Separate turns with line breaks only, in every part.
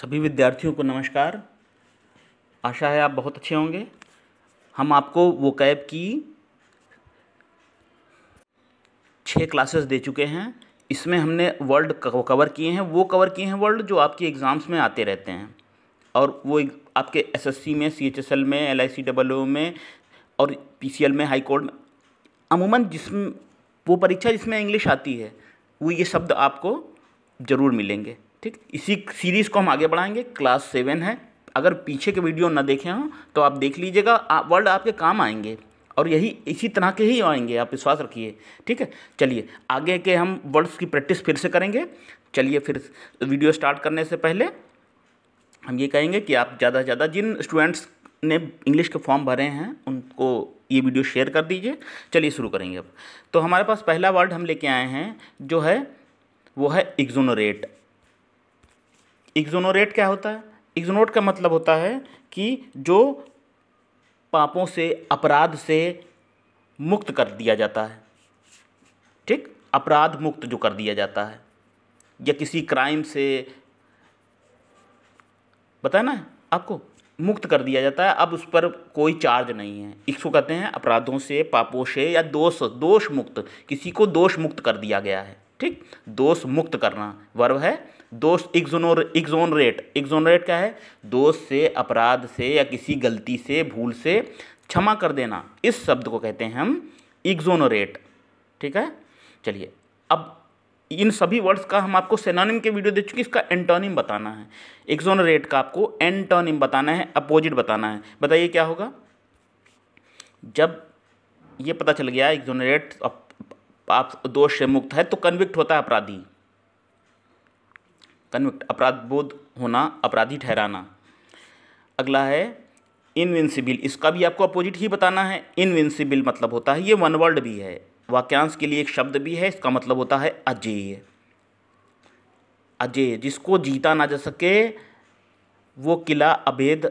सभी विद्यार्थियों को नमस्कार आशा है आप बहुत अच्छे होंगे हम आपको वो कैब की छः क्लासेस दे चुके हैं इसमें हमने वर्ल्ड कवर किए हैं वो कवर किए हैं वर्ल्ड जो आपके एग्ज़ाम्स में आते रहते हैं और वो आपके एसएससी में सीएचएसएल में एल डब्ल्यू में और पीसीएल में हाई कोर्ट में अमूमन जिस वो परीक्षा जिसमें इंग्लिश आती है वो ये शब्द आपको ज़रूर मिलेंगे ठीक इसी सीरीज़ को हम आगे बढ़ाएंगे क्लास सेवन है अगर पीछे के वीडियो ना देखे हों तो आप देख लीजिएगा वर्ड आपके काम आएंगे और यही इसी तरह के ही आएंगे आप विश्वास रखिए ठीक है चलिए आगे के हम वर्ड्स की प्रैक्टिस फिर से करेंगे चलिए फिर वीडियो स्टार्ट करने से पहले हम ये कहेंगे कि आप ज़्यादा से ज़्यादा जिन स्टूडेंट्स ने इंग्लिश के फॉर्म भरे हैं उनको ये वीडियो शेयर कर दीजिए चलिए शुरू करेंगे अब तो हमारे पास पहला वर्ड हम लेके आए हैं जो है वो है एग्जोनोरेट इग्जोनोरेट क्या होता है इग्जोनोट का मतलब होता है कि जो पापों से अपराध से मुक्त कर दिया जाता है ठीक अपराध मुक्त जो कर दिया जाता है या किसी क्राइम से बताया ना आपको मुक्त कर दिया जाता है अब उस पर कोई चार्ज नहीं है इसको कहते हैं अपराधों से पापों से या दोष दोष मुक्त किसी को दोष मुक्त कर दिया गया है ठीक दोष मुक्त करना वर्व है दोष इग्जोनोर इग्जोनरेट इग्जोनरेट क्या है दोष से अपराध से या किसी गलती से भूल से क्षमा कर देना इस शब्द को कहते हैं हम इग्जोनोरेट ठीक है चलिए अब इन सभी वर्ड्स का हम आपको सेनानिम के वीडियो दे चुके इसका एंटोनिम बताना है रेट का आपको एंटोनिम बताना है अपोजिट बताना है बताइए क्या होगा जब ये पता चल गया एक्सोनरेट आप दोष से मुक्त है तो कन्विक्ट होता है अपराधी कन्विक्ट अपराध बोध होना अपराधी ठहराना अगला है इनविंसिबिल इसका भी आपको अपोजिट ही बताना है इनविंसिबिल मतलब होता है ये वन वर्ड भी है वाक्यांश के लिए एक शब्द भी है इसका मतलब होता है अजेय अजेय जिसको जीता ना जा सके वो किला अभेद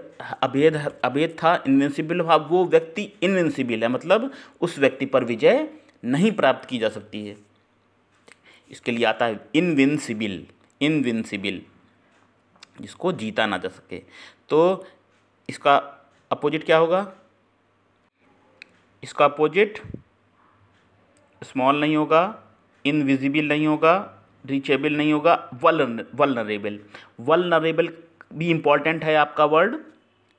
अभेद अभेद था इनविंसिबिल भाव वो व्यक्ति इनविंसिबिल है मतलब उस व्यक्ति पर विजय नहीं प्राप्त की जा सकती है इसके लिए आता है इनविंसिबिल इनविंसिबल जिसको जीता ना जा सके तो इसका अपोजिट क्या होगा इसका अपोजिट स्मॉल नहीं होगा इनविजिबल नहीं होगा रीचेबल नहीं होगा वलनरेबल वलनरेबल भी इंपॉर्टेंट है आपका वर्ड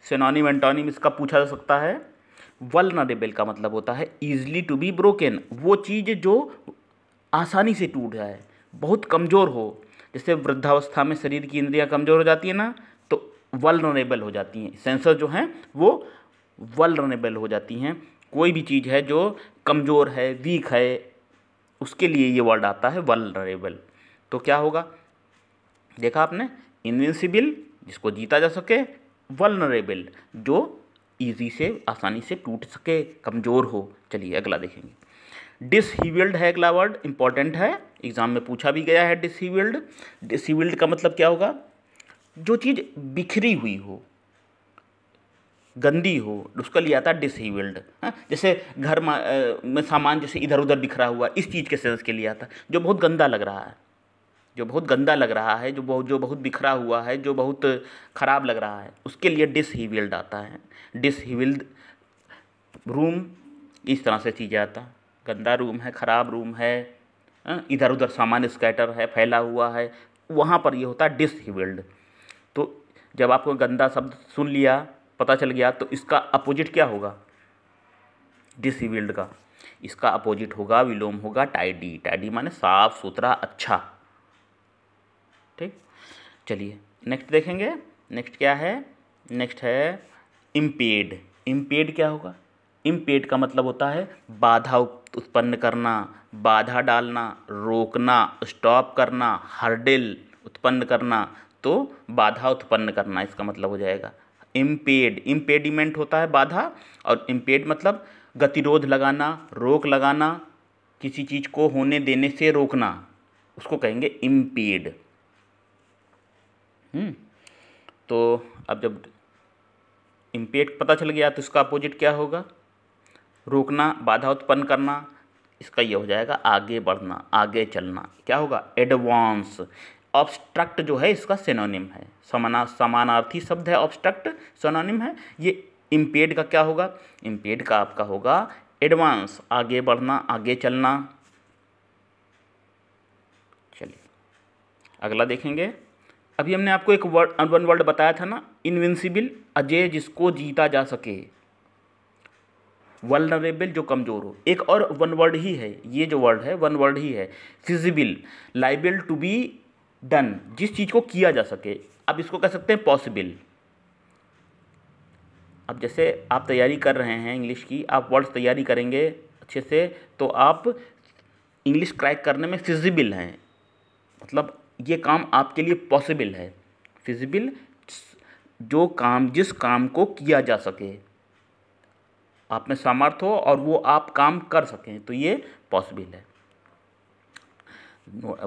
सेनोनिम एंटोनिम इसका पूछा जा सकता है वलनरेबल का मतलब होता है ईजली टू बी ब्रोकन वो चीज़ जो आसानी से टूट जाए बहुत कमज़ोर हो जैसे वृद्धावस्था में शरीर की इंद्रियां कमज़ोर हो जाती है ना तो वलनरेबल हो जाती हैं सेंसर तो जो हैं वो वलरनेबल हो जाती हैं कोई भी चीज़ है जो कमज़ोर है वीक है उसके लिए ये वर्ड आता है वलनरेबल तो क्या होगा देखा आपने इनविंसिबल जिसको जीता जा सके वलनरेबल जो ईजी से आसानी से टूट सके कमज़ोर हो चलिए अगला देखेंगे डिसहीविल्ड है अगला वर्ड इंपॉर्टेंट है एग्ज़ाम में पूछा भी गया है डिसीविल्ड डिसीविल्ड का मतलब क्या होगा जो चीज़ बिखरी हुई हो गंदी हो उसका लिया था डिसीविल्ड हाँ, जैसे घर में सामान जैसे इधर उधर बिखरा हुआ इस चीज़ के सेंस के लिए आता जो बहुत गंदा लग रहा है जो बहुत गंदा लग रहा है जो बहुत जो बहुत बिखरा हुआ है जो बहुत ख़राब लग रहा है उसके लिए डिसहीविल्ड आता है डिसहीविल्ड रूम इस तरह से चीज़ें आता गंदा रूम है ख़राब रूम है हाँ, इधर उधर सामान्य स्कैटर है फैला हुआ है वहाँ पर ये होता है डिसहिबल्ड तो जब आपको गंदा शब्द सुन लिया पता चल गया तो इसका अपोजिट क्या होगा डिसहिबल्ड का इसका अपोजिट होगा विलोम होगा टाइडी टाइडी माने साफ सुथरा अच्छा ठीक चलिए नेक्स्ट देखेंगे नेक्स्ट क्या है नेक्स्ट है इम्पेड इम्पेड क्या होगा इम्पेड का मतलब होता है बाधा उत्पन्न करना बाधा डालना रोकना स्टॉप करना हर्डिल उत्पन्न करना तो बाधा उत्पन्न करना इसका मतलब हो जाएगा इम्पेड इम्पेडिमेंट होता है बाधा और इम्पेड मतलब गतिरोध लगाना रोक लगाना किसी चीज़ को होने देने से रोकना उसको कहेंगे इम्पेड हम्म, तो अब जब इम्पेड पता चल गया तो इसका अपोजिट क्या होगा रोकना बाधा उत्पन्न करना इसका ये हो जाएगा आगे बढ़ना आगे चलना क्या होगा एडवांस ऑब्स्ट्रक्ट जो है इसका सेनोनिम है समाना समानार्थी शब्द है ऑब्स्ट्रक्ट सेनोनिम है ये इम्पेड का क्या होगा इम्पेड का आपका होगा एडवांस आगे बढ़ना आगे चलना चलिए अगला देखेंगे अभी हमने आपको एक वर्ड वन वर्ड बताया था ना इनविंसिबल अजय जिसको जीता जा सके वलनरेबल जो कमज़ोर हो एक और वन वर्ड ही है ये जो वर्ड है वन वर्ड ही है feasible liable to be done जिस चीज़ को किया जा सके अब इसको कह सकते हैं पॉसिबल अब जैसे आप तैयारी कर रहे हैं इंग्लिश की आप वर्ड्स तैयारी करेंगे अच्छे से तो आप इंग्लिश क्रैक करने में फिजिबल हैं मतलब ये काम आपके लिए पॉसिबल है फिजिबल जो काम जिस काम को किया जा सके आप में सामर्थ्य हो और वो आप काम कर सकें तो ये पॉसिबल है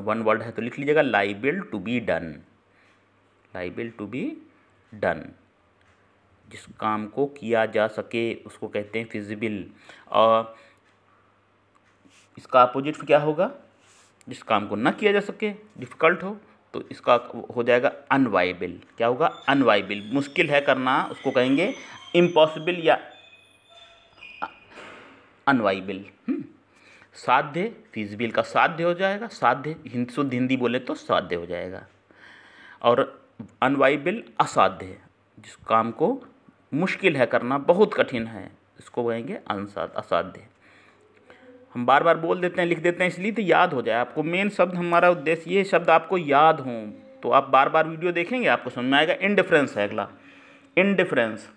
वन वर्ड है तो लिख लीजिएगा liable to be done liable to be done जिस काम को किया जा सके उसको कहते हैं फिजिबल और इसका अपोजिट क्या होगा जिस काम को ना किया जा सके डिफ़िकल्ट हो तो इसका हो जाएगा अनवाइबल क्या होगा अनवाइबल मुश्किल है करना उसको कहेंगे इम्पॉसिबल या अनवाइबल hmm. साध्य फिजबिल का साध्य हो जाएगा साध्य हिंद शुद्ध हिंदी बोले तो साध्य हो जाएगा और अनवाइबल असाध्य जिस काम को मुश्किल है करना बहुत कठिन है इसको कहेंगे अनसाध असाध्य हम बार बार बोल देते हैं लिख देते हैं इसलिए तो याद हो जाए आपको मेन शब्द हमारा उद्देश्य ये शब्द आपको याद हों तो आप बार बार वीडियो देखेंगे आपको समझ में आएगा इनडिफरेंस है अगला इनडिफरेंस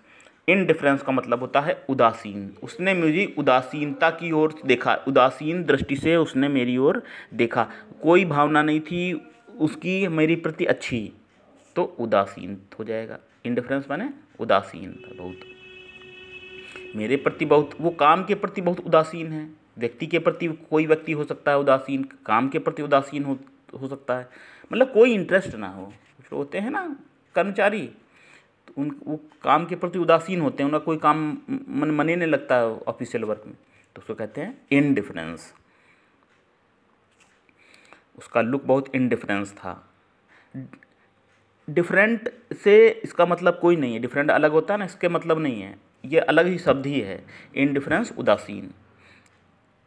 इनडिफरेंस का मतलब होता है उदासीन उसने मेरी उदासीनता की ओर देखा उदासीन दृष्टि से उसने मेरी ओर देखा कोई भावना नहीं थी उसकी मेरी प्रति अच्छी तो उदासीन हो जाएगा इनडिफरेंस माने उदासीन था बहुत मेरे प्रति बहुत वो काम के प्रति बहुत उदासीन है व्यक्ति के प्रति कोई व्यक्ति हो सकता है उदासीन काम के प्रति उदासीन हो हो सकता है मतलब कोई इंटरेस्ट ना हो होते हैं ना कर्मचारी उन वो काम के प्रति उदासीन होते हैं उनका कोई काम मन मने नहीं लगता है ऑफिशियल वर्क में तो उसको कहते हैं इनडिफरेंस उसका लुक बहुत इनडिफरेंस था डिफरेंट से इसका मतलब कोई नहीं है डिफरेंट अलग होता है ना इसके मतलब नहीं है ये अलग ही शब्द ही है इनडिफरेंस उदासीन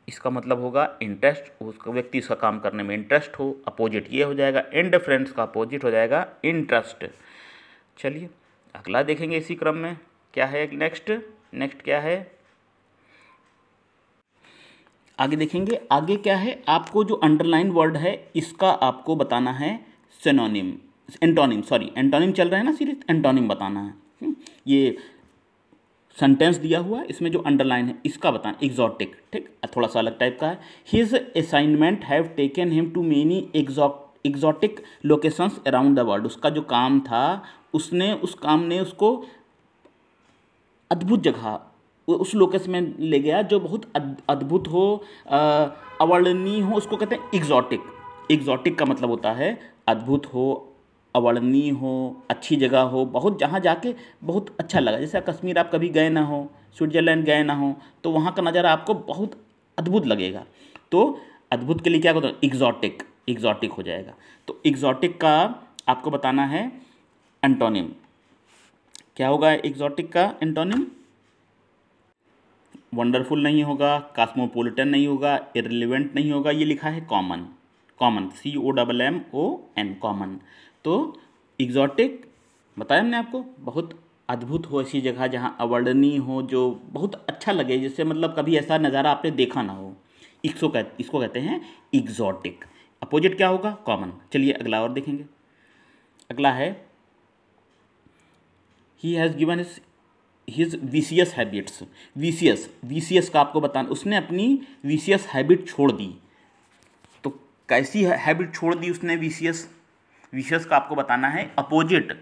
इसका मतलब होगा इंटरेस्ट उसका व्यक्ति इसका काम करने में इंटरेस्ट हो अपोजिट ये हो जाएगा इनडिफरेंस का अपोजिट हो जाएगा इंटरेस्ट चलिए अगला देखेंगे इसी क्रम में क्या है नेक्स्ट नेक्स्ट क्या है आगे देखेंगे आगे क्या है आपको जो अंडरलाइन वर्ड है इसका आपको बताना है सेनोनिम एंटोनिम सॉरी एंटोनिम चल रहा है ना सीरीज एंटोनिम बताना है हम्म, ये सेंटेंस दिया हुआ है इसमें जो अंडरलाइन है इसका बताना एग्जॉटिक ठीक थोड़ा सा अलग टाइप का है his assignment have taken him to many एग्जॉट exotic locations around the world उसका जो काम था उसने उस काम ने उसको अद्भुत जगह उस लोकस में ले गया जो बहुत अद्भुत हो अवर्णनीय हो उसको कहते हैं एग्जॉटिक एग्जॉटिक का मतलब होता है अद्भुत हो अवर्णनीय हो अच्छी जगह हो बहुत जहाँ जाके बहुत अच्छा लगा जैसे कश्मीर आप कभी गए ना हो स्विट्ज़रलैंड गए ना हो तो वहाँ का नज़ारा आपको बहुत अद्भुत लगेगा तो अद्भुत के लिए क्या होता है एग्जॉटिक एग्जॉटिक हो जाएगा तो एग्जॉटिक का आपको बताना है एंटोनिम क्या होगा एग्जॉटिक का एंटोनिम वंडरफुल नहीं होगा कास्मोपोलिटन नहीं होगा इरेलीवेंट नहीं होगा ये लिखा है common common C O double M O N common तो एग्जॉटिक बताया हमने आपको बहुत अद्भुत हो ऐसी जगह जहाँ अवर्णनीय हो जो बहुत अच्छा लगे जिससे मतलब कभी ऐसा नज़ारा आपने देखा ना हो इसको कह इसको कहते हैं एग्जॉटिक अपोजिट क्या होगा कॉमन चलिए अगला और देखेंगे अगला है he has given is his vicious habits vicious vicious का आपको बताना उसने अपनी वीसीएस हैबिट छोड़ दी तो कैसी हैबिट छोड़ दी उसने वीसीएस वीसीएस का आपको बताना है अपोजिट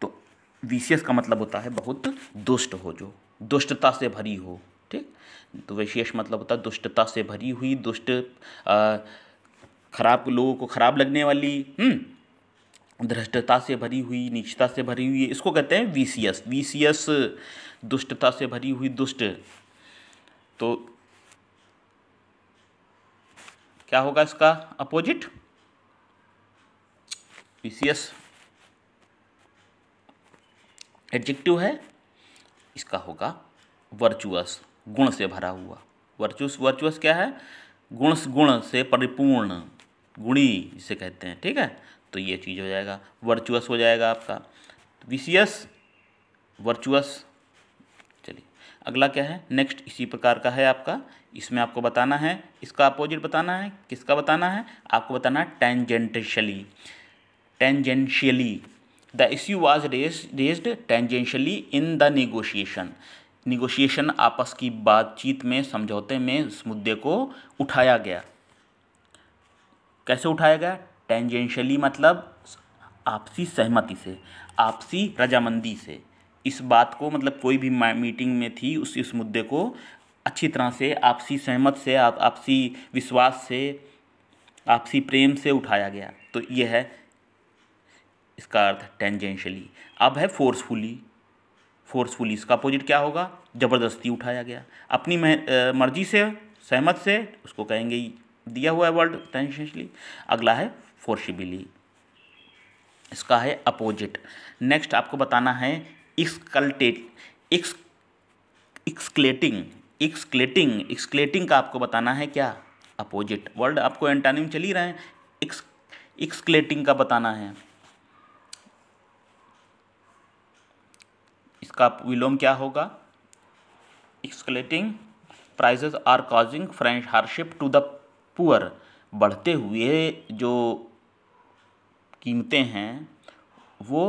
तो वीसीएस का मतलब होता है बहुत दुष्ट हो जो दुष्टता से भरी हो ठीक तो विशेष मतलब होता है दुष्टता से भरी हुई दुष्ट खराब लोगों को खराब लगने वाली हम्म? दृष्टता से भरी हुई नीचता से भरी हुई इसको कहते हैं वीसीएस वीसीएस दुष्टता से भरी हुई दुष्ट तो क्या होगा इसका अपोजिट वीसीएस एडजेक्टिव है इसका होगा वर्चुअस गुण से भरा हुआ वर्चुअस वर्चुअस क्या है गुण गुण से परिपूर्ण गुणी जिसे कहते हैं ठीक है तो ये चीज़ हो जाएगा वर्चुअस हो जाएगा आपका विशियस वर्चुअस चलिए अगला क्या है नेक्स्ट इसी प्रकार का है आपका इसमें आपको बताना है इसका अपोजिट बताना है किसका बताना है आपको बताना है tangentially tangentially the issue was raise raised tangentially in the negotiation negotiation आपस की बातचीत में समझौते में इस मुद्दे को उठाया गया कैसे उठाया गया टेंजेंशली मतलब आपसी सहमति से आपसी रजामंदी से इस बात को मतलब कोई भी मीटिंग में थी उस इस मुद्दे को अच्छी तरह से आपसी सहमत से आप आपसी विश्वास से आपसी प्रेम से उठाया गया तो यह है इसका अर्थ टेंजेंशली अब है फोर्सफुली फोर्सफुली इसका अपोजिट क्या होगा ज़बरदस्ती उठाया गया अपनी मर्जी से सहमत से उसको कहेंगे दिया हुआ है वर्ड टेंजेंशली अगला है फोर्शिबली इसका है अपोजिट नेक्स्ट आपको बताना है एक्सकल्टेट एक्स एक्सक्लेटिंग एक्सक्लेटिंग एक्सक्लेटिंग का आपको बताना है क्या अपोजिट वर्ड आपको एंटानिम चल ही रहे हैं एक्स एक्सक्लेटिंग का बताना है इसका विलोम क्या होगा escalating prices are causing French hardship to the poor बढ़ते हुए जो कीमतें हैं वो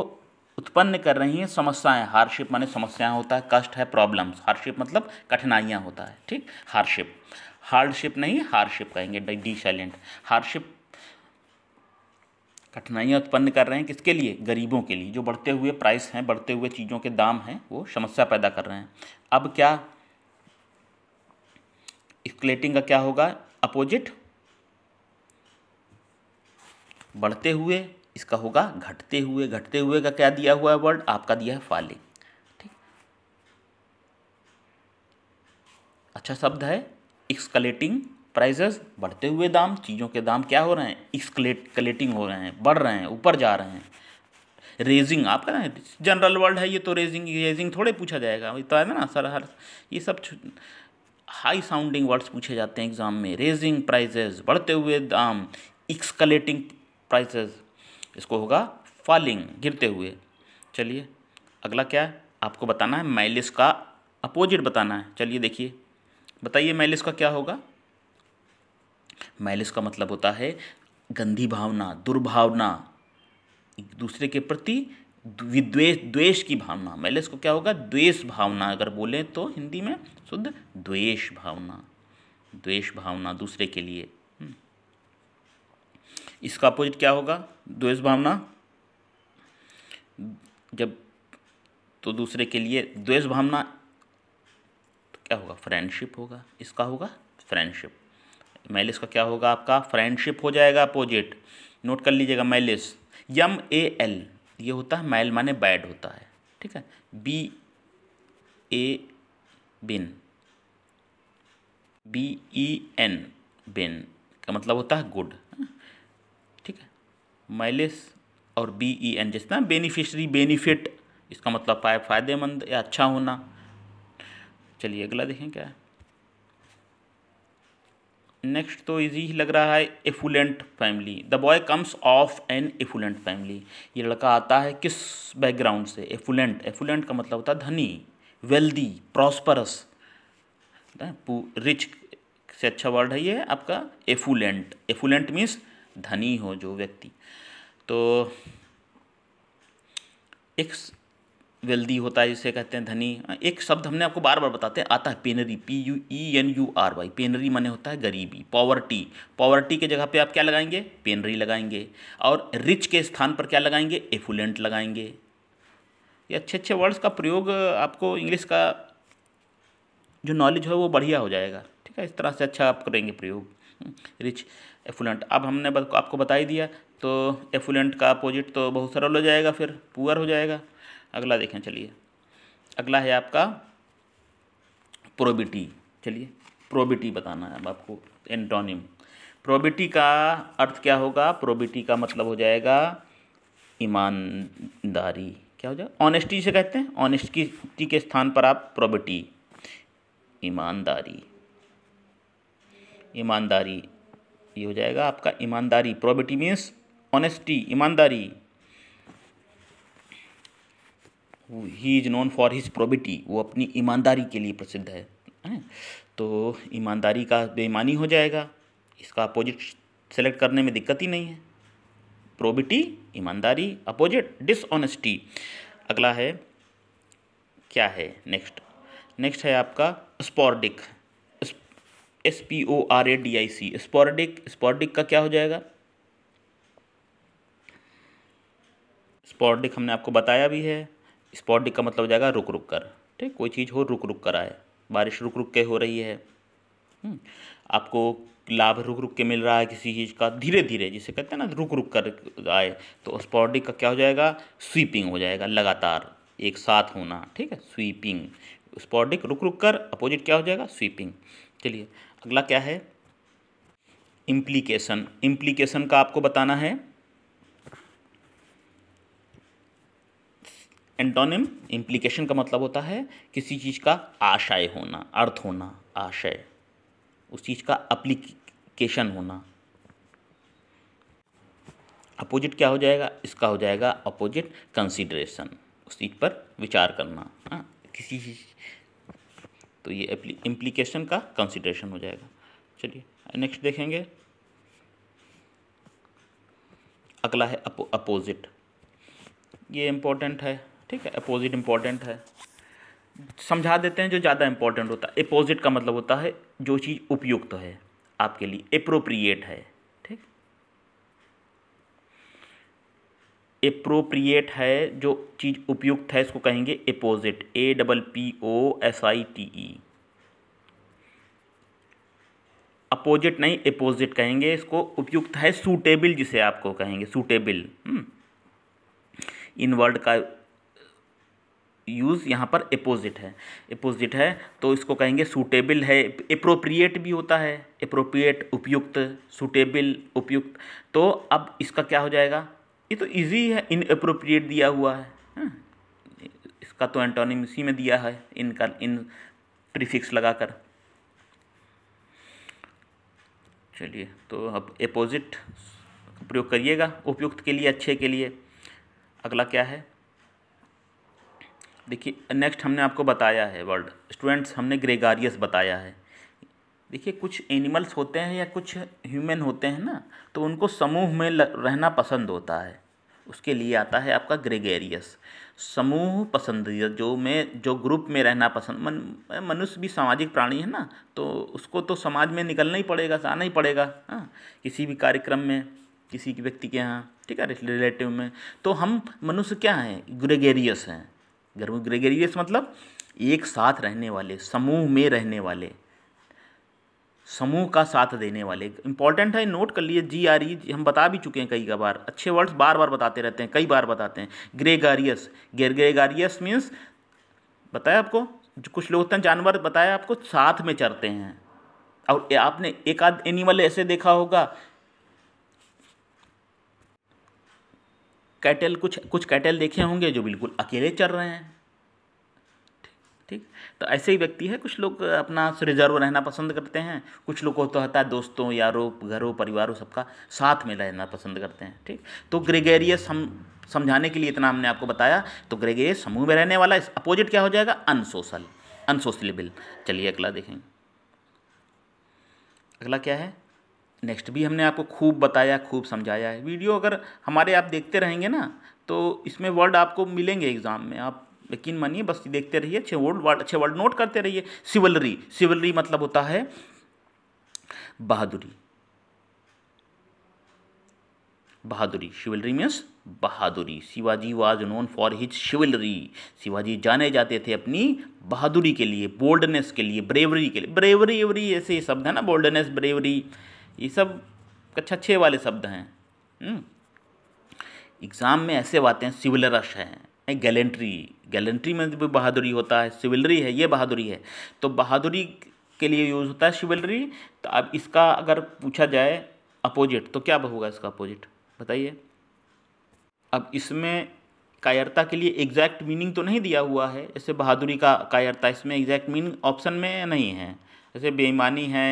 उत्पन्न कर रही हैं समस्याएं हार्डशिप माने समस्याएं होता है कष्ट है प्रॉब्लम्स हार्डशिप मतलब कठिनाइयाँ होता है ठीक हार्डशिप हार्डशिप नहीं हार्डशिप कहेंगे डी साइलेंट हार्डशिप कठिनाइयाँ उत्पन्न कर रहे हैं किसके लिए गरीबों के लिए जो बढ़ते हुए प्राइस हैं बढ़ते हुए चीज़ों के दाम हैं वो समस्या पैदा कर रहे हैं अब क्या स्कलेटिंग का क्या होगा अपोजिट बढ़ते हुए इसका होगा घटते हुए घटते हुए का क्या दिया हुआ है वर्ड आपका दिया है फॉलिंग ठीक अच्छा शब्द है एक्सकलेटिंग प्राइजेस बढ़ते हुए दाम चीज़ों के दाम क्या हो रहे हैं एक्सकलेट कलेटिंग हो रहे हैं बढ़ रहे हैं ऊपर जा रहे हैं रेजिंग आप कह रहे हैं जनरल वर्ड है ये तो रेजिंग रेजिंग थोड़े पूछा जाएगा तो है ना सर हर ये सब हाई साउंडिंग वर्ड्स पूछे जाते हैं एग्जाम में रेजिंग प्राइजेस बढ़ते हुए दाम एक्सकलेटिंग प्राइजेस इसको होगा फॉलिंग गिरते हुए चलिए अगला क्या है आपको बताना है मैलिस का अपोजिट बताना है चलिए देखिए बताइए मैलिस का क्या होगा मैलिस का मतलब होता है गंदी भावना दुर्भावना दूसरे के प्रति विद्वेष द्वेष की भावना मैलिस को क्या होगा द्वेष भावना अगर बोलें तो हिंदी में शुद्ध द्वेष भावना द्वेष भावना दूसरे के लिए इसका अपोजिट क्या होगा द्वेष भावना जब तो दूसरे के लिए द्वेष भावना तो क्या होगा फ्रेंडशिप होगा इसका होगा फ्रेंडशिप मैलिस का क्या होगा आपका फ्रेंडशिप हो जाएगा अपोजिट नोट कर लीजिएगा मैलिस यम ए एल ये होता है मैल माने बैड होता है ठीक है B E bin B E N bin का मतलब होता है गुड मैलिस और बी ई एन जिसना बेनिफिशरी बेनिफिट इसका मतलब पाए फायदेमंद या अच्छा होना चलिए अगला देखें क्या है नेक्स्ट तो इजी ही लग रहा है affluent family the boy comes of an affluent family ये लड़का आता है किस बैकग्राउंड से एफुलेंट एफुलेंट का मतलब होता है धनी वेल्दी प्रॉस्परस रिच से अच्छा वर्ड है ये आपका एफुलेंट एफुलेंट मीन्स धनी हो जो व्यक्ति तो एक वेल्दी होता है जिसे कहते हैं धनी एक शब्द हमने आपको बार बार बताते हैं आता है penury P U E N U R Y penury माने होता है गरीबी पॉवर्टी पॉवर्टी के जगह पे आप क्या लगाएंगे पेनरी लगाएंगे और रिच के स्थान पर क्या लगाएंगे एफुलेंट लगाएंगे ये अच्छे अच्छे वर्ड्स का प्रयोग आपको इंग्लिश का जो नॉलेज है वो बढ़िया हो जाएगा ठीक है इस तरह से अच्छा आप करेंगे प्रयोग हम्म, रिच एफुलेंट अब हमने आपको बता ही दिया तो एफुलेंट का अपोजिट तो बहुत सरल हो जाएगा फिर पुअर हो जाएगा अगला देखें चलिए अगला है आपका प्रोबिटी चलिए प्रोबिटी बताना है अब आपको एंटोनिम प्रोबिटी का अर्थ क्या होगा प्रोबिटी का मतलब हो जाएगा ईमानदारी क्या हो जाए ऑनेस्टी से कहते हैं ऑनेस्टी के स्थान पर आप प्रोबिटी ईमानदारी ईमानदारी ये हो जाएगा आपका ईमानदारी प्रॉबिटी मीन्स ऑनेस्टी ईमानदारी he is known for his probity वो अपनी ईमानदारी के लिए प्रसिद्ध है तो ईमानदारी का बेईमानी हो जाएगा इसका अपोजिट सेलेक्ट करने में दिक्कत ही नहीं है प्रोबिटी ईमानदारी अपोजिट डिसऑनेस्टी अगला है क्या है नेक्स्ट नेक्स्ट है आपका sporadic S P O R A D I C sporadic sporadic का क्या हो जाएगा स्पॉर्डिक हमने आपको बताया भी है स्पॉर्डिक का मतलब हो जाएगा रुक रुक कर ठीक कोई चीज़ हो रुक रुक कर आए बारिश रुक रुक के हो रही है हम्म, आपको लाभ रुक रुक के मिल रहा है किसी चीज़ का धीरे धीरे जिसे कहते हैं ना रुक रुक कर आए तो स्पॉर्डिक का क्या हो जाएगा स्वीपिंग हो जाएगा लगातार एक साथ होना ठीक है स्वीपिंग स्पॉर्डिक रुक रुक कर अपोजिट क्या हो जाएगा स्वीपिंग चलिए अगला क्या है इम्प्लीकेशन इम्प्लीकेशन का आपको बताना है एंटोनिम इम्प्लीकेशन का मतलब होता है किसी चीज़ का आशय होना अर्थ होना आशय उस चीज़ का अप्लीकेशन होना अपोजिट क्या हो जाएगा इसका हो जाएगा अपोजिट कंसिडरेशन उस चीज़ पर विचार करना आ, हाँ, किसी चीज़ तो ये इम्प्लीकेशन का कंसिडरेशन हो जाएगा चलिए नेक्स्ट देखेंगे अगला है अपो, अपोजिट ये इम्पोर्टेंट है ठीक है अपोजिट इम्पोर्टेंट है समझा देते हैं जो ज़्यादा इम्पोर्टेंट होता है अपोजिट का मतलब होता है जो चीज़ उपयुक्त तो है आपके लिए अप्रोप्रिएट है अप्रोप्रिएट है जो चीज़ उपयुक्त है इसको कहेंगे apposite A double P O S I T E apposite नहीं अपोजिट कहेंगे इसको उपयुक्त है सूटेबल जिसे आपको कहेंगे सूटेबल इन वर्ड का यूज़ यहाँ पर अपोजिट है अपोजिट है तो इसको कहेंगे सूटेबल है अप्रोप्रिएट भी होता है अप्रोप्रिएट उपयुक्त सूटेबल उपयुक्त तो अब इसका क्या हो जाएगा ये तो इजी है इन अप्रोप्रिएट दिया हुआ है हाँ, इसका तो एंटोनिम इसी में दिया है इनका इन प्रीफिक्स लगाकर चलिए तो अब अपोजिट प्रयोग करिएगा उपयुक्त के लिए अच्छे के लिए अगला क्या है देखिए नेक्स्ट हमने आपको बताया है वर्ल्ड स्टूडेंट्स हमने ग्रेगारियस बताया है देखिए कुछ एनिमल्स होते हैं या कुछ ह्यूमन होते हैं ना तो उनको समूह में रहना पसंद होता है उसके लिए आता है आपका ग्रेगेरियस समूह पसंदीदा जो में जो ग्रुप में रहना पसंद मन मनुष्य भी सामाजिक प्राणी है ना तो उसको तो समाज में निकलना ही पड़ेगा आना ही पड़ेगा हाँ किसी भी कार्यक्रम में किसी की व्यक्ति के यहाँ ठीक है रिलेटिव में तो हम मनुष्य क्या हैं ग्रेगेरियस हैं ग्रेगेरियस मतलब एक साथ रहने वाले समूह में रहने वाले समूह का साथ देने वाले इंपॉर्टेंट है नोट कर लिए जी आर ई हम बता भी चुके हैं कई का बार अच्छे वर्ड्स बार बार बताते रहते हैं कई बार बताते हैं ग्रेगारियस ग्रे ग्रेगारियस मीन्स बताया आपको कुछ लोग होते हैं जानवर बताया आपको साथ में चरते हैं और आपने एक आध एनिमल ऐसे देखा होगा कैटल कुछ कुछ कैटल देखे होंगे जो बिल्कुल अकेले चल रहे हैं ठीक तो ऐसे ही व्यक्ति है कुछ लोग अपना रिजर्व रहना पसंद करते हैं कुछ लोग को तो होता है दोस्तों यारों घरों परिवारों सबका साथ में रहना पसंद करते हैं ठीक तो ग्रेगेरियस हम समझाने के लिए इतना हमने आपको बताया तो ग्रेगेरियस समूह में रहने वाला इस अपोजिट क्या हो जाएगा अनसोशल अनसोशलेबल चलिए अगला देखेंगे अगला क्या है नेक्स्ट भी हमने आपको खूब बताया खूब समझाया है वीडियो अगर हमारे आप देखते रहेंगे ना तो इसमें वर्ड आपको मिलेंगे एग्ज़ाम में आप यकीन मानिए बस देखते रहिए अच्छे वर्ड वर्ड अच्छे वर्ड नोट करते रहिए सिवलरी सिवलरी मतलब होता है बहादुरी बहादुरी शिवलरी मीन्स बहादुरी Shivaji was known for his chivalry Shivaji जाने जाते थे अपनी बहादुरी के लिए बोल्डनेस के लिए ब्रेवरी के लिए ब्रेवरी एवरी ऐसे शब्द है ना बोल्डनेस ब्रेवरी ये सब कक्षा छः वाले शब्द हैं एग्ज़ाम हम्म। में ऐसे बातें सिविल रश हैं गैलेंट्री गैलेंट्री में भी बहादुरी होता है सिविलरी है ये बहादुरी है तो बहादुरी के लिए यूज़ होता है सिविलरी तो अब इसका अगर पूछा जाए अपोजिट तो क्या होगा इसका अपोजिट बताइए अब इसमें कायरता के लिए एग्जैक्ट मीनिंग तो नहीं दिया हुआ है जैसे बहादुरी का कायरता इसमें एग्जैक्ट मीनिंग ऑप्शन में नहीं है जैसे बेईमानी है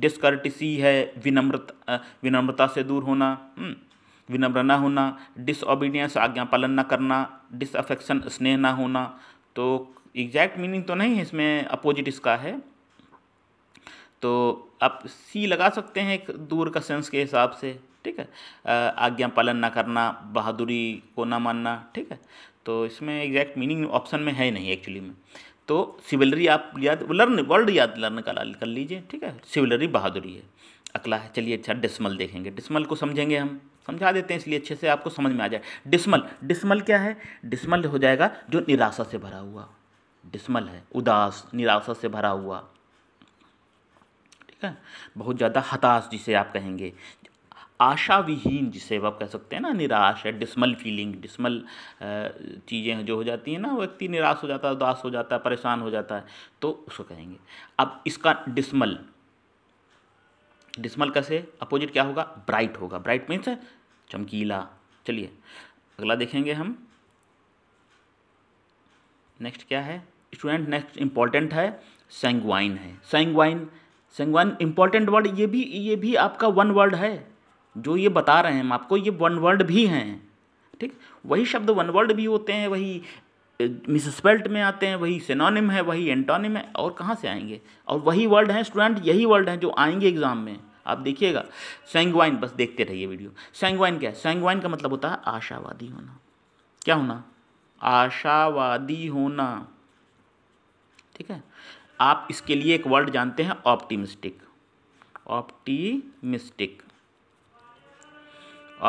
डिस्कर्टिसी है विनम्रता विनम्रता से दूर होना हम्म। विनम्र न होना डिसओबीडियंस आज्ञा पालन न करना डिसअफेक्शन स्नेह ना होना तो एग्जैक्ट मीनिंग तो नहीं है इसमें अपोजिट इसका है तो आप सी लगा सकते हैं एक दूर का सेंस के हिसाब से ठीक है आज्ञा पालन ना करना बहादुरी को ना मानना ठीक है तो इसमें एग्जैक्ट मीनिंग ऑप्शन में है नहीं एक्चुअली में तो सिविलरी आप याद लर्न वर्ल्ड याद लर्न का कर लीजिए ठीक है सिविलरी बहादुरी है अकला है चलिए अच्छा डिसमल देखेंगे डिसमल को समझेंगे हम समझा देते हैं इसलिए अच्छे से आपको समझ में आ जाए डिसमल डिसमल क्या है डिसमल हो जाएगा जो निराशा से भरा हुआ डिसमल है उदास निराशा से भरा हुआ ठीक है बहुत ज़्यादा हताश जिसे आप कहेंगे आशा विहीन जिसे आप कह सकते हैं ना निराश है डिसमल फीलिंग डिसमल चीज़ें जो हो जाती हैं ना व्यक्ति निराश हो जाता है उदास हो जाता है परेशान हो जाता है तो उसको कहेंगे अब इसका डिसमल डिसमल कैसे अपोजिट क्या होगा ब्राइट होगा ब्राइट मीन्स चमकीला चलिए अगला देखेंगे हम नेक्स्ट क्या है स्टूडेंट नेक्स्ट इंपॉर्टेंट है सेंगवाइन है सेंगवाइन सेंगवाइन इम्पॉर्टेंट वर्ड ये भी ये भी आपका वन वर्ड है जो ये बता रहे हैं हम आपको ये वन वर्ड भी हैं ठीक वही शब्द वन वर्ड भी होते हैं वही मिसस्पेल्ट में आते हैं वही सेनोनिम है वही एंटोनिम है और कहाँ से आएंगे और वही वर्ड हैं स्टूडेंट यही वर्ड हैं जो आएंगे एग्ज़ाम में आप देखिएगा सेंग्वाइन बस देखते रहिए वीडियो सेंग्वाइन क्या है सैंगवाइन का मतलब होता है आशावादी होना क्या होना आशावादी होना ठीक है आप इसके लिए एक वर्ड जानते हैं ऑप्टिमिस्टिक ऑप्टिमिस्टिक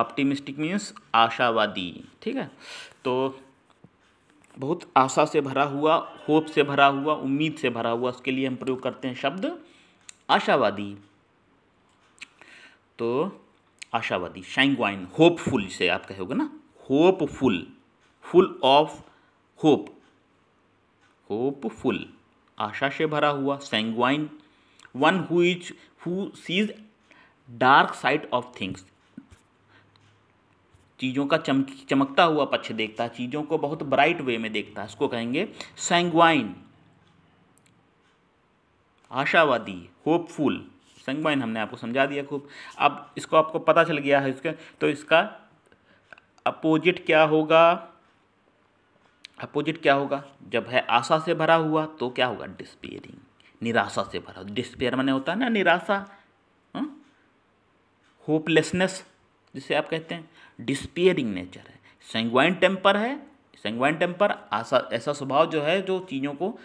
ऑप्टिमिस्टिक मीन्स आशावादी ठीक है तो बहुत आशा से भरा हुआ होप से भरा हुआ उम्मीद से भरा हुआ उसके लिए हम प्रयोग करते हैं शब्द आशावादी तो आशावादी शाइंग्वाइन होपफुल से आप कहोगे ना hopeful full of hope hopeful आशा से भरा हुआ sanguine one who is who sees dark side of things चीज़ों का चमक चमकता हुआ पक्ष देखता है चीज़ों को बहुत ब्राइट वे में देखता है इसको कहेंगे सेंग्वाइन आशावादी होपफुल संगवाइन हमने आपको समझा दिया खूब अब इसको आपको पता चल गया है इसके तो इसका अपोजिट क्या होगा अपोजिट क्या होगा जब है आशा से भरा हुआ तो क्या होगा डिस्पेयरिंग निराशा से भरा डिस्पेयर मैंने होता है ना निराशा होपलेसनेस हाँ? जिसे आप कहते हैं डिस्पेयरिंग नेचर है सेंग्वाइन टेम्पर है सेंग्वाइन टेम्पर आशा ऐसा स्वभाव जो है जो चीज़ों को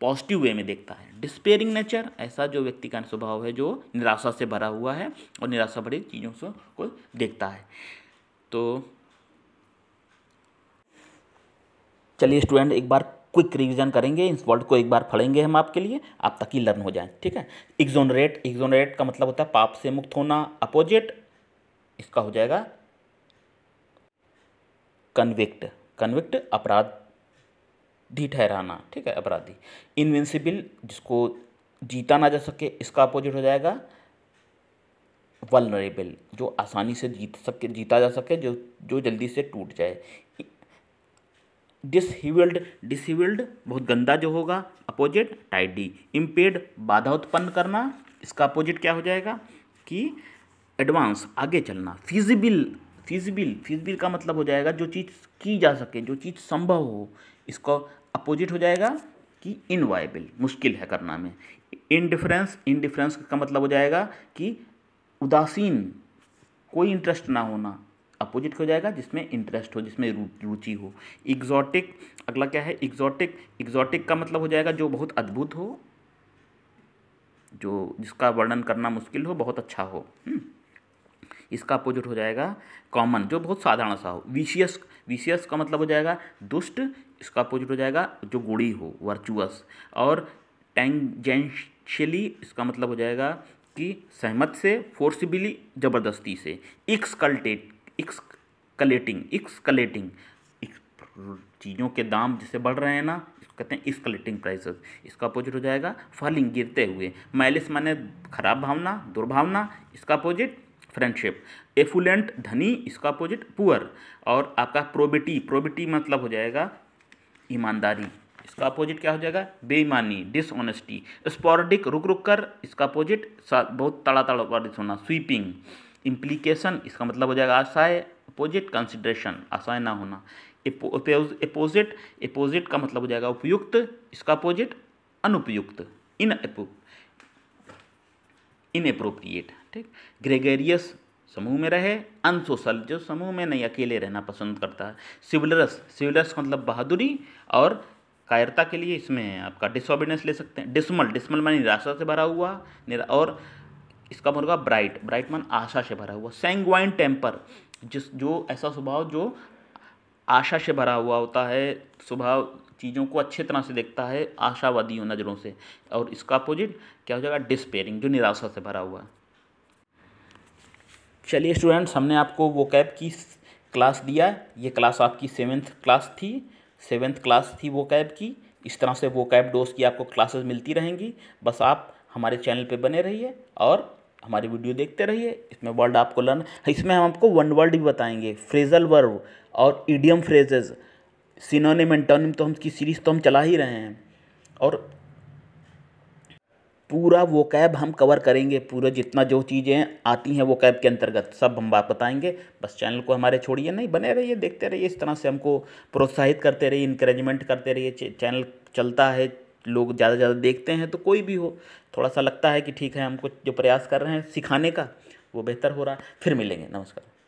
पॉजिटिव वे में देखता है डिस्पेयरिंग नेचर ऐसा जो व्यक्ति का स्वभाव है जो निराशा से भरा हुआ है और निराशा भरी चीज़ों से को देखता है तो चलिए स्टूडेंट एक बार क्विक रिवीजन करेंगे इस वर्ड को एक बार फड़ेंगे हम आपके लिए आप ही लर्न हो जाए ठीक है एग्जोनरेट एग्जोनरेट का मतलब होता है पाप से मुक्त होना अपोजिट इसका हो जाएगा कन्विक्ट कन्विक्ट अपराध भी ठहराना ठीक है अपराधी इनविंसिबल जिसको जीता ना जा सके इसका अपोजिट हो जाएगा वलनरेबल जो आसानी से जीत सके जीता जा सके जो जो जल्दी से टूट जाए डिस डिसहिविल्ड बहुत गंदा जो होगा अपोजिट टाइडी इम्पेड बाधा उत्पन्न करना इसका अपोजिट क्या हो जाएगा कि एडवांस आगे चलना फिजिबिल फिजिबिल फिजिबिल का मतलब हो जाएगा जो चीज़ की जा सके जो चीज़ संभव हो इसको अपोजिट हो जाएगा कि इनवाइबल मुश्किल है करना में इनडिफरेंस इनडिफरेंस का मतलब हो जाएगा कि उदासीन कोई इंटरेस्ट ना होना अपोजिट हो जाएगा जिसमें इंटरेस्ट हो जिसमें रुचि हो एग्जॉटिक अगला क्या है एग्जॉटिक एग्जॉटिक का मतलब हो जाएगा जो बहुत अद्भुत हो जो जिसका वर्णन करना मुश्किल हो बहुत अच्छा हो हम्म। इसका अपोजिट हो जाएगा कॉमन जो बहुत साधारण सा हो विशियस विशियस का मतलब हो जाएगा दुष्ट इसका अपोजिट हो जाएगा जो गुड़ी हो वर्चुअस और टेंजेंशियली इसका मतलब हो जाएगा कि सहमत से फोर्सिबली ज़बरदस्ती से एक्सकल्टेट एक्सकलेटिंग एक्सकलेटिंग चीज़ों के दाम जैसे बढ़ रहे हैं ना कहते हैं इसकलेटिंग प्राइसेस इसका अपोजिट हो जाएगा फॉलिंग गिरते हुए मैलिस माने खराब भावना दुर्भावना इसका अपोजिट फ्रेंडशिप एफुलेंट धनी इसका अपोजिट पुअर और आपका प्रोबिटी प्रोबिटी मतलब हो जाएगा ईमानदारी इसका अपोजिट क्या हो जाएगा बेईमानी डिसऑनेस्टी स्पॉरडिक रुक रुक कर इसका अपोजिट बहुत तड़ा तड़ा होना स्वीपिंग इम्प्लीकेशन इसका मतलब हो जाएगा आशाय अपोजिट कंसिड्रेशन आशाय ना होना अपोजिट अपोजिट का मतलब हो जाएगा उपयुक्त इसका अपोजिट अनुपयुक्त इन इन अप्रोप्रिएट ठीक ग्रेगेरियस समूह में रहे अनसोशल जो समूह में नहीं अकेले रहना पसंद करता है सिविलरस सिविलरस मतलब बहादुरी और कायरता के लिए इसमें आपका डिसऑबिडेंस ले सकते हैं डिसमल डिसमल मान निराशा से भरा हुआ निरा और इसका मुर्गा ब्राइट ब्राइट मान आशा से भरा हुआ सेंगवाइन टेम्पर जिस जो ऐसा स्वभाव जो आशा से भरा हुआ होता है स्वभाव चीज़ों को अच्छे तरह से देखता है आशावादी नज़रों से और इसका अपोजिट क्या हो जाएगा डिस्पेयरिंग जो निराशा से भरा हुआ है चलिए स्टूडेंट्स हमने आपको वो कैब की क्लास दिया ये क्लास आपकी सेवेंथ क्लास थी सेवेंथ क्लास थी वो कैब की इस तरह से वो कैब डोज की आपको क्लासेस मिलती रहेंगी बस आप हमारे चैनल पे बने रहिए और हमारी वीडियो देखते रहिए इसमें वर्ड आपको लर्न इसमें हम आपको वन वर्ड भी बताएंगे फ्रेजल वर्ब और ईडियम फ्रेजेज सिनोनिम एंटोनिम तो हम की सीरीज़ तो हम चला ही रहे हैं और पूरा वो कैब हम कवर करेंगे पूरा जितना जो चीज़ें आती हैं वो कैब के अंतर्गत सब हम बात बताएंगे बस चैनल को हमारे छोड़िए नहीं बने रहिए देखते रहिए इस तरह से हमको प्रोत्साहित करते रहिए इंकरेजमेंट करते रहिए चैनल चलता है लोग ज़्यादा से ज़्यादा देखते हैं तो कोई भी हो थोड़ा सा लगता है कि ठीक है हमको जो प्रयास कर रहे हैं सिखाने का वो बेहतर हो रहा है फिर मिलेंगे नमस्कार